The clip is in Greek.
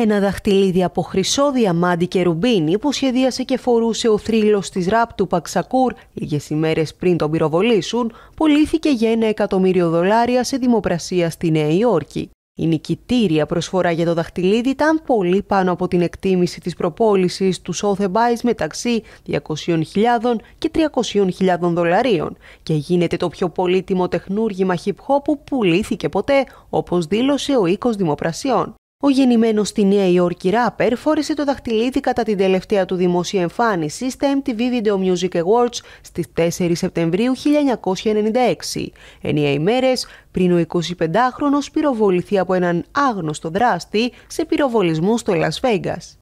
Ένα δαχτυλίδι από χρυσό διαμάντι και ρουμπίνι που σχεδίασε και φορούσε ο θρύλος της ραπ του Παξακούρ λίγες ημέρες πριν τον πυροβολήσουν, πουλήθηκε για ένα εκατομμύριο δολάρια σε δημοπρασία στη Νέα Υόρκη. Η νικητήρια προσφορά για το δαχτυλίδι ήταν πολύ πάνω από την εκτίμηση της προπόλησης του Sotheby's μεταξύ 200.000 και 300.000 δολαρίων και γίνεται το πιο πολύτιμο τεχνούργημα hip-hop που πουλήθηκε ποτέ, όπως δήλωσε ο οίκος δημοπρασιών. Ο γεννημένος στη Νέα Υόρκη ράπερ φόρεσε το δαχτυλίδι κατά την τελευταία του δημόσια εμφάνιση στα MTV Video Music Awards στις 4 Σεπτεμβρίου 1996, εννέα ημέρες πριν ο 25 χρονο πυροβοληθεί από έναν άγνωστο δράστη σε πυροβολισμού στο Las Vegas.